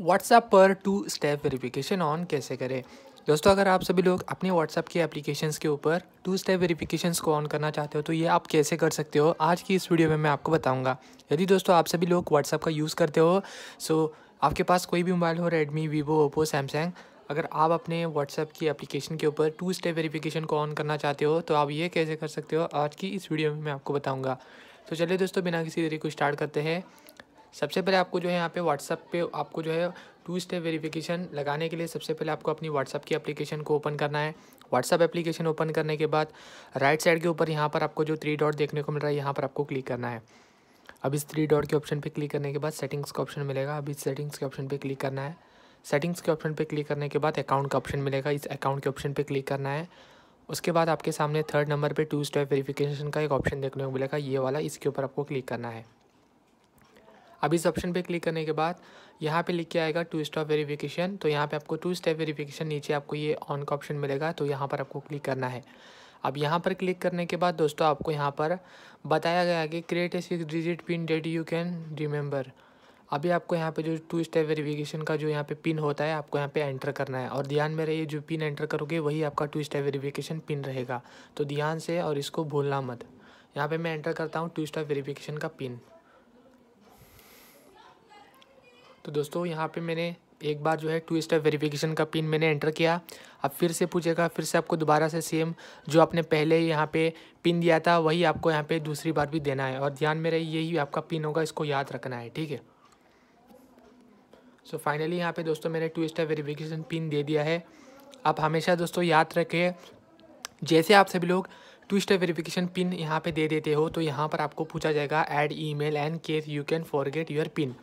WhatsApp पर to step verification on कैसे करें दोस्तों अगर आप सभी लोग अपने व्हाट्सएप के एप्लीकेशंस के ऊपर टू स्टेप वेरिफिकेशंस को ऑन करना चाहते हो तो ये आप कैसे कर सकते हो आज की इस वीडियो में मैं आपको बताऊंगा यदि दोस्तों आप सभी लोग व्हाट्सएप का यूज़ करते हो सो आपके पास कोई भी मोबाइल हो रेडमी वीवो ओप्पो सैमसंग अगर आप अपने व्हाट्सएप की एप्लीकेशन के ऊपर टू स्टेप वेरिफिकेशन को ऑन करना चाहते हो तो आप ये कैसे कर सकते हो आज की इस वीडियो में मैं आपको बताऊँगा तो चलिए दोस्तों बिना किसी देरी को स्टार्ट करते हैं सबसे पहले आपको जो है यहाँ पे व्हाट्सअप पे आपको जो है टू स्टेप वेरिफिकेशन लगाने के लिए सबसे पहले आपको अपनी व्हाट्सअप की एप्लीकेशन को ओपन करना है व्हाट्सअप एप्लीकेशन ओपन करने के बाद राइट साइड के ऊपर यहाँ पर आपको जो थ्री डॉट देखने को मिल रहा है यहाँ पर आपको क्लिक करना है अब इस थ्री डॉट के ऑप्शन पर क्लिक करने के बाद सेटिंग्स का ऑप्शन मिलेगा अब इस सेटिंग्स के ऑप्शन पर क्लिक करना है सेटिंग्स के ऑप्शन पर क्लिक करने के बाद अकाउंट का ऑप्शन मिलेगा इस अकाउंट के ऑप्शन पर क्लिक करना है उसके बाद आपके सामने थर्ड नंबर पे टू स्टेप वेरिफिकेशन का एक ऑप्शन देखने को मिलेगा ये वाला इसके ऊपर आपको क्लिक करना है अब इस ऑप्शन पे क्लिक करने के बाद यहाँ पे लिख के आएगा टू स्टॉप वेरिफिकेशन तो यहाँ पे आपको टू स्टेप वेरिफिकेशन नीचे आपको ये ऑन का ऑप्शन मिलेगा तो यहाँ पर आपको क्लिक करना है अब यहाँ पर क्लिक करने के बाद दोस्तों आपको यहाँ पर बताया गया कि create a six digit pin that you can remember अभी आपको यहाँ पे जो टू स्टेप वेरिफिकेशन का जो यहाँ पे पिन होता है आपको यहाँ पे एंटर करना है और ध्यान में रहिए जो पिन एंटर करोगे वही आपका टू स्टेप वेरिफिकेशन पिन रहेगा तो ध्यान से और इसको भूलना मत यहाँ पे मैं एंटर करता हूँ टू स्टेप वेरिफिकेशन का पिन तो दोस्तों यहाँ पे मैंने एक बार जो है टू स्टेप वेरिफिकेशन का पिन मैंने एंटर किया अब फिर से पूछेगा फिर से आपको दोबारा से सेम जो आपने पहले यहाँ पे पिन दिया था वही आपको यहाँ पे दूसरी बार भी देना है और ध्यान में रही यही आपका पिन होगा इसको याद रखना है ठीक है सो फाइनली यहाँ पे दोस्तों मैंने टू स्टेप वेरीफिकेशन पिन दे दिया है आप हमेशा दोस्तों याद रखें जैसे आप सभी लोग टू स्टेप वेरीफिकेशन पिन यहाँ पर दे देते हो तो यहाँ पर आपको पूछा जाएगा email and case you can forget your pin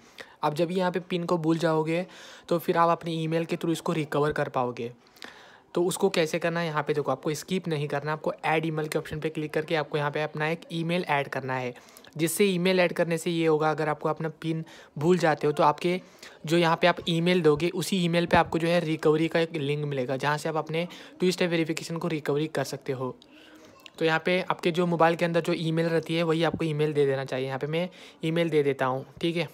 आप जब भी यहाँ पे पिन को भूल जाओगे तो फिर आप अपने ईमेल के थ्रू इसको रिकवर कर पाओगे तो उसको कैसे करना है यहाँ पे देखो आपको स्किप नहीं करना आपको ऐड ईमेल के ऑप्शन पे क्लिक करके आपको यहाँ पे अपना एक ईमेल ऐड करना है जिससे ईमेल ऐड करने से ये होगा अगर आपको अपना पिन भूल जाते हो तो आपके जो यहाँ पे आप ईमेल दोगे उसी ईमेल पे आपको जो है रिकवरी का एक लिंक मिलेगा जहाँ से आप अपने टू स्टेप को रिकवरी कर सकते हो तो यहाँ पे आपके जो मोबाइल के अंदर जो ईमेल रहती है वही आपको ईमेल दे देना चाहिए यहाँ पे मैं ईमेल दे देता हूँ ठीक है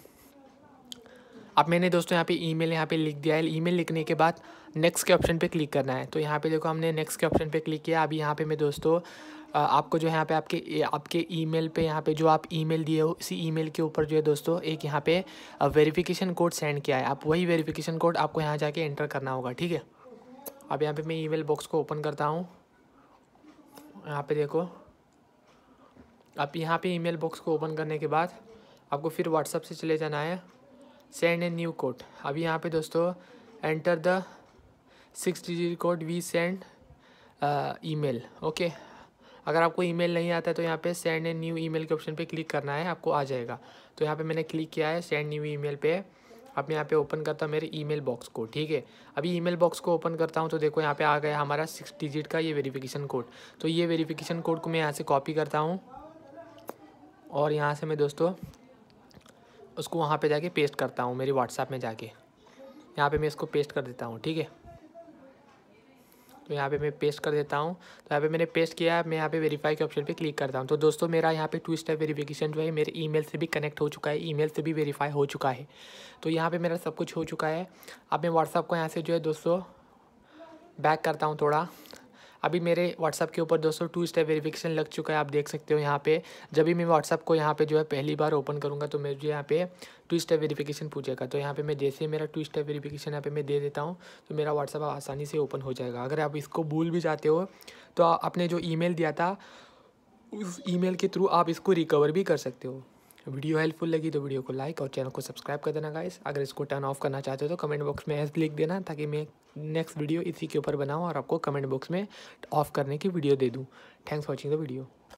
अब मैंने दोस्तों यहाँ पे ईमेल यहाँ पर लिख दिया है ईमेल लिखने के बाद नेक्स्ट के ऑप्शन पे क्लिक करना है तो यहाँ पे देखो हमने नेक्स्ट के ऑप्शन पे क्लिक किया अभी यहाँ पे मैं दोस्तों आपको जो है यहाँ पे आपके आपके ईमेल पे यहाँ पे जो आप ईमेल दिए हो इसी ईमेल के ऊपर जो है दोस्तों एक यहाँ पे वेरिफिकेशन कोड सेंड किया है आप वही वेरीफिकेशन कोड आपको यहाँ जाके एंटर करना होगा ठीक है अब यहाँ पर मैं ई बॉक्स को ओपन करता हूँ यहाँ पर देखो आप यहाँ पर ई बॉक्स को ओपन करने के बाद आपको फिर व्हाट्सअप से चले जाना है सेंड ए न्यू कोड अभी यहाँ पे दोस्तों enter the six digit code we send email okay अगर आपको ईमेल नहीं आता है तो यहाँ पे सेंड ए न्यू ईमेल के ऑप्शन पे क्लिक करना है आपको आ जाएगा तो यहाँ पे मैंने क्लिक किया है सेंड न्यू ईमेल पे अब मैं यहाँ पे ओपन करता हूँ मेरे ईमेल बॉक्स को ठीक है अभी ईमेल बॉक्स को ओपन करता हूँ तो देखो यहाँ पे आ गया हमारा सिक्स डिजिट का ये वेरीफिकेशन कोड तो ये वेरीफिकेशन कोड को मैं यहाँ से कॉपी करता हूँ और यहाँ से मैं दोस्तों उसको वहाँ पे जाके पेस्ट करता हूँ मेरी व्हाट्सएप में जाके यहाँ पे मैं इसको पेस्ट कर देता हूँ ठीक है तो यहाँ पे मैं पेस्ट कर देता हूँ तो यहाँ पे मैंने पेस्ट किया मैं यहाँ पे वेरीफाई के ऑप्शन पे क्लिक करता हूँ तो दोस्तों मेरा यहाँ पे टू स्टेप वेरीफिकेशन जो है मेरे ईमेल से भी कनेक्ट हो चुका है ईमेल से भी वेरीफाई हो चुका है तो यहाँ पे मेरा सब कुछ हो चुका है अब मैं व्हाट्सअप को यहाँ से जो है दोस्तों बैक करता हूँ थोड़ा अभी मेरे व्हाट्सअप के ऊपर दोस्तों टू स्टेप वेरिफिकेशन लग चुका है आप देख सकते हो यहाँ पे जब भी मैं व्हाट्सअप को यहाँ पे जो है पहली बार ओपन करूँगा तो मेरे जो यहाँ पे टू स्टेप वेरिफिकेशन पूछेगा तो यहाँ पे मैं जैसे ही मेरा टू स्टेप वेरिफिकेशन यहाँ पे मैं दे देता हूँ तो मेरा व्हाट्सअप आसानी से ओपन हो जाएगा अगर आप इसको भूल भी जाते हो तो आपने जो ई दिया था उस ई के थ्रू आप इसको रिकवर भी कर सकते हो वीडियो हेल्पफुल लगी तो वीडियो को लाइक और चैनल को सब्सक्राइब कर देना गाइस अगर इसको टर्न ऑफ करना चाहते हो तो कमेंट बॉक्स में ऐसा लिख देना ताकि मैं नेक्स्ट वीडियो इसी के ऊपर बनाऊँ और आपको कमेंट बॉक्स में ऑफ करने की वीडियो दे दूँ थैंक्स वॉचिंग द वीडियो